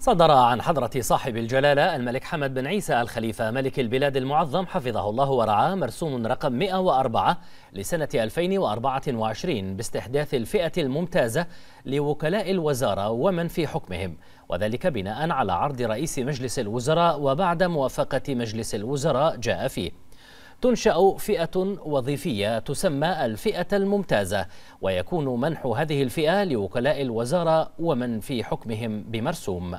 صدر عن حضرة صاحب الجلالة الملك حمد بن عيسى الخليفة ملك البلاد المعظم حفظه الله ورعاه مرسوم رقم 104 لسنة 2024 باستحداث الفئة الممتازة لوكلاء الوزارة ومن في حكمهم وذلك بناء على عرض رئيس مجلس الوزراء وبعد موافقة مجلس الوزراء جاء فيه تنشأ فئة وظيفية تسمى الفئة الممتازة ويكون منح هذه الفئة لوكلاء الوزارة ومن في حكمهم بمرسوم